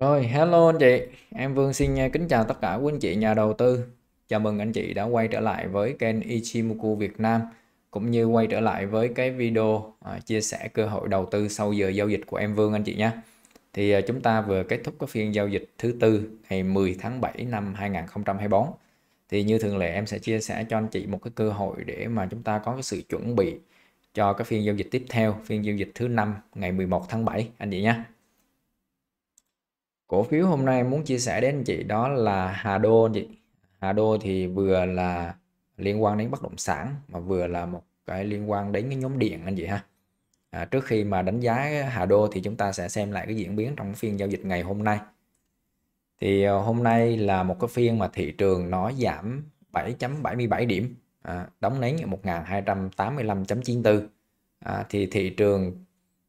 Rồi, hello anh chị. Em Vương xin à, kính chào tất cả quý anh chị nhà đầu tư. Chào mừng anh chị đã quay trở lại với kênh Ichimoku Việt Nam cũng như quay trở lại với cái video à, chia sẻ cơ hội đầu tư sau giờ giao dịch của em Vương anh chị nhé. Thì à, chúng ta vừa kết thúc cái phiên giao dịch thứ tư ngày 10 tháng 7 năm 2024. Thì như thường lệ em sẽ chia sẻ cho anh chị một cái cơ hội để mà chúng ta có cái sự chuẩn bị cho cái phiên giao dịch tiếp theo, phiên giao dịch thứ năm ngày 11 tháng 7 anh chị nhé cổ phiếu hôm nay muốn chia sẻ đến anh chị đó là Hà Đô anh chị Hà Đô thì vừa là liên quan đến bất động sản mà vừa là một cái liên quan đến cái nhóm điện anh chị ha à, trước khi mà đánh giá Hà Đô thì chúng ta sẽ xem lại cái diễn biến trong phiên giao dịch ngày hôm nay thì à, hôm nay là một cái phiên mà thị trường nó giảm 7.77 điểm à, đóng nến 1285.94 à, thì thị trường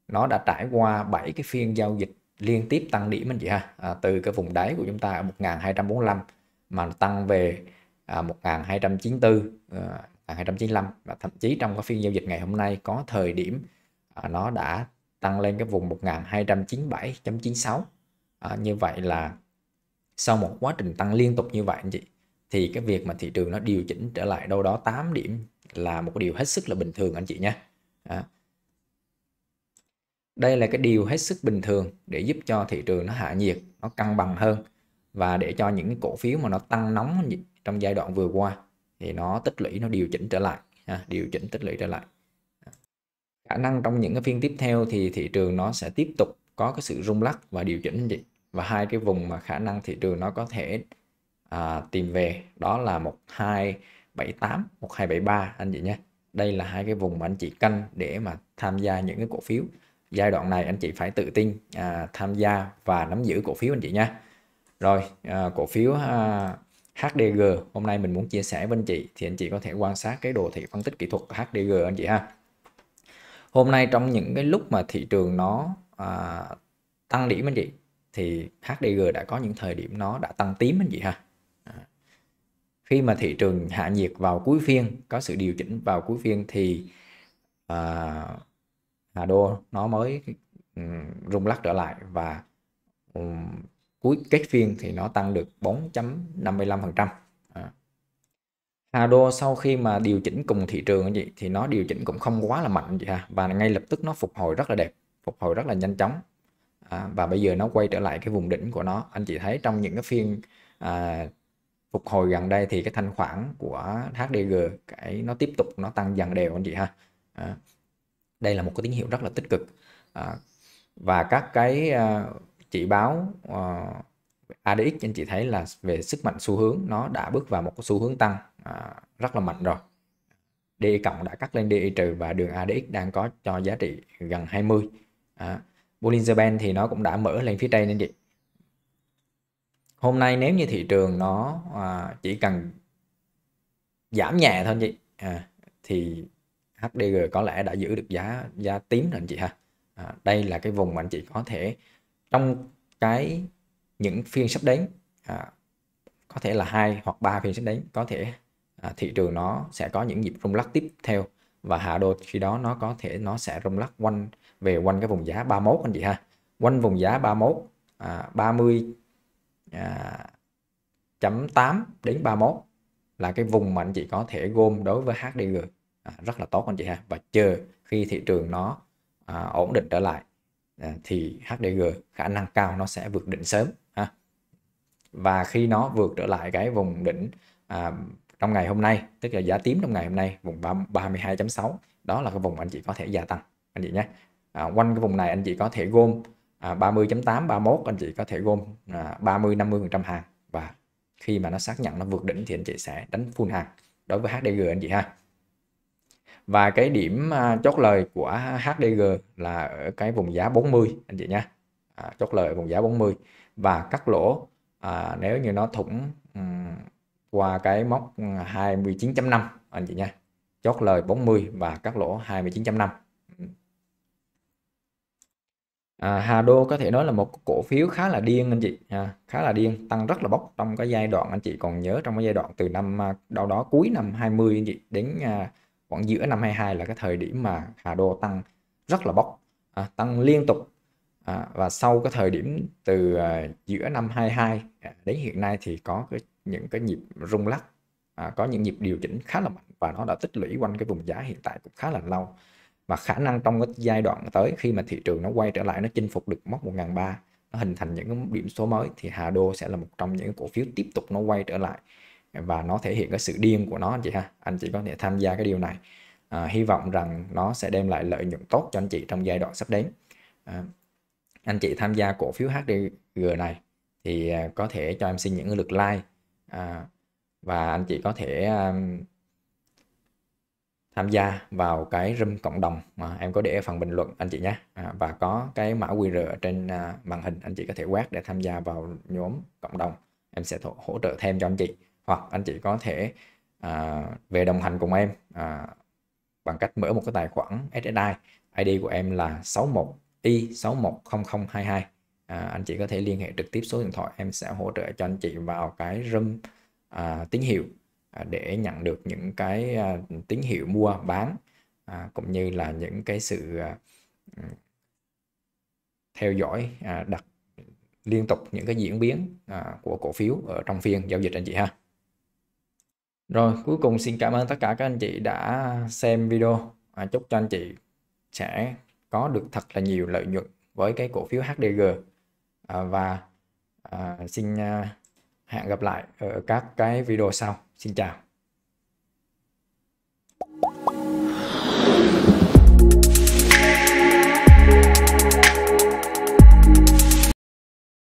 nó đã trải qua 7 cái phiên giao dịch liên tiếp tăng điểm anh chị ha à, từ cái vùng đáy của chúng ta ở 1245 mà tăng về à, 1294 à, 295 và thậm chí trong cái phiên giao dịch ngày hôm nay có thời điểm à, nó đã tăng lên cái vùng 1297.96 à, như vậy là sau một quá trình tăng liên tục như vậy anh chị thì cái việc mà thị trường nó điều chỉnh trở lại đâu đó 8 điểm là một điều hết sức là bình thường anh chị nhé à, đây là cái điều hết sức bình thường để giúp cho thị trường nó hạ nhiệt nó cân bằng hơn và để cho những cổ phiếu mà nó tăng nóng trong giai đoạn vừa qua thì nó tích lũy nó điều chỉnh trở lại ha, điều chỉnh tích lũy trở lại khả năng trong những cái phiên tiếp theo thì thị trường nó sẽ tiếp tục có cái sự rung lắc và điều chỉnh gì và hai cái vùng mà khả năng thị trường nó có thể à, tìm về đó là 1278 1273 anh chị nhé đây là hai cái vùng mà anh chị canh để mà tham gia những cái cổ phiếu giai đoạn này anh chị phải tự tin à, tham gia và nắm giữ cổ phiếu anh chị nhé rồi à, cổ phiếu à, HDG hôm nay mình muốn chia sẻ với anh chị thì anh chị có thể quan sát cái đồ thị phân tích kỹ thuật của HDG anh chị ha hôm nay trong những cái lúc mà thị trường nó à, tăng điểm anh chị thì HDG đã có những thời điểm nó đã tăng tím anh chị ha à, khi mà thị trường hạ nhiệt vào cuối phiên có sự điều chỉnh vào cuối phiên thì à, à, đô nó mới ừ, rung lắc trở lại và ừ, cuối kết phiên thì nó tăng được 4.55%. À. Hà đô sau khi mà điều chỉnh cùng thị trường anh chị thì nó điều chỉnh cũng không quá là mạnh vậy ha và ngay lập tức nó phục hồi rất là đẹp, phục hồi rất là nhanh chóng. À, và bây giờ nó quay trở lại cái vùng đỉnh của nó. Anh chị thấy trong những cái phiên à, phục hồi gần đây thì cái thanh khoản của HDG cái nó tiếp tục nó tăng dần đều anh chị ha. À đây là một cái tín hiệu rất là tích cực à, và các cái à, chỉ báo à, ADX anh chị thấy là về sức mạnh xu hướng nó đã bước vào một cái xu hướng tăng à, rất là mạnh rồi DE cộng đã cắt lên DE trừ và đường ADX đang có cho giá trị gần 20 à, Bollinger Band thì nó cũng đã mở lên phía trên anh chị hôm nay nếu như thị trường nó à, chỉ cần giảm nhẹ thôi anh chị à, thì HDG có lẽ đã giữ được giá giá tím rồi anh chị ha à, đây là cái vùng mà anh chị có thể trong cái những phiên sắp đến à, có thể là hai hoặc ba phiên sắp đến có thể à, thị trường nó sẽ có những nhịp rung lắc tiếp theo và hạ đô khi đó nó có thể nó sẽ rung lắc quanh về quanh cái vùng giá 31 anh chị ha quanh vùng giá 31 à, 30 à, chấm 8 đến 31 là cái vùng mà anh chị có thể gom đối với HDG à, rất là tốt anh chị ha và chờ khi thị trường nó à, ổn định trở lại à, thì HDG khả năng cao nó sẽ vượt đỉnh sớm ha và khi nó vượt trở lại cái vùng đỉnh à, trong ngày hôm nay tức là giá tím trong ngày hôm nay vùng 32.6 đó là cái vùng anh chị có thể gia tăng anh chị nhé à, quanh cái vùng này anh chị có thể gom à, 30.8 31 anh chị có thể gom à, 30 50 phần trăm hàng và khi mà nó xác nhận nó vượt đỉnh thì anh chị sẽ đánh full hàng đối với HDG anh chị ha và cái điểm à, chốt lời của HDG là ở cái vùng giá 40 anh chị nha à, chốt lời vùng giá 40 và cắt lỗ à, nếu như nó thủng um, qua cái mốc 29.5 anh chị nha chốt lời 40 và cắt lỗ 29.5 à, Hà Đô có thể nói là một cổ phiếu khá là điên anh chị à, khá là điên tăng rất là bốc trong cái giai đoạn anh chị còn nhớ trong cái giai đoạn từ năm à, đâu đó cuối năm 20 anh chị đến à, khoảng giữa năm 22 là cái thời điểm mà Hà Đô tăng rất là bốc à, tăng liên tục à, và sau cái thời điểm từ à, giữa năm 22 à, đến hiện nay thì có cái, những cái nhịp rung lắc à, có những nhịp điều chỉnh khá là mạnh và nó đã tích lũy quanh cái vùng giá hiện tại cũng khá là lâu và khả năng trong cái giai đoạn tới khi mà thị trường nó quay trở lại nó chinh phục được mốc 1.300 nó hình thành những cái điểm số mới thì Hà Đô sẽ là một trong những cổ phiếu tiếp tục nó quay trở lại và nó thể hiện cái sự điên của nó anh chị ha anh chị có thể tham gia cái điều này à, hy vọng rằng nó sẽ đem lại lợi nhuận tốt cho anh chị trong giai đoạn sắp đến à, anh chị tham gia cổ phiếu HDG này thì à, có thể cho em xin những lượt like à, và anh chị có thể um, tham gia vào cái room cộng đồng mà em có để ở phần bình luận anh chị nhé à, và có cái mã QR ở trên uh, màn hình anh chị có thể quét để tham gia vào nhóm cộng đồng em sẽ hỗ trợ thêm cho anh chị hoặc anh chị có thể à, về đồng hành cùng em à, bằng cách mở một cái tài khoản SSI ID của em là 61i610022 à, anh chị có thể liên hệ trực tiếp số điện thoại em sẽ hỗ trợ cho anh chị vào cái room à, tín hiệu à, để nhận được những cái à, tín hiệu mua bán à, cũng như là những cái sự à, theo dõi à, đặt liên tục những cái diễn biến à, của cổ phiếu ở trong phiên giao dịch anh chị ha rồi cuối cùng xin cảm ơn tất cả các anh chị đã xem video. À, chúc cho anh chị sẽ có được thật là nhiều lợi nhuận với cái cổ phiếu HDG à, và à, xin à, hẹn gặp lại ở các cái video sau. Xin chào.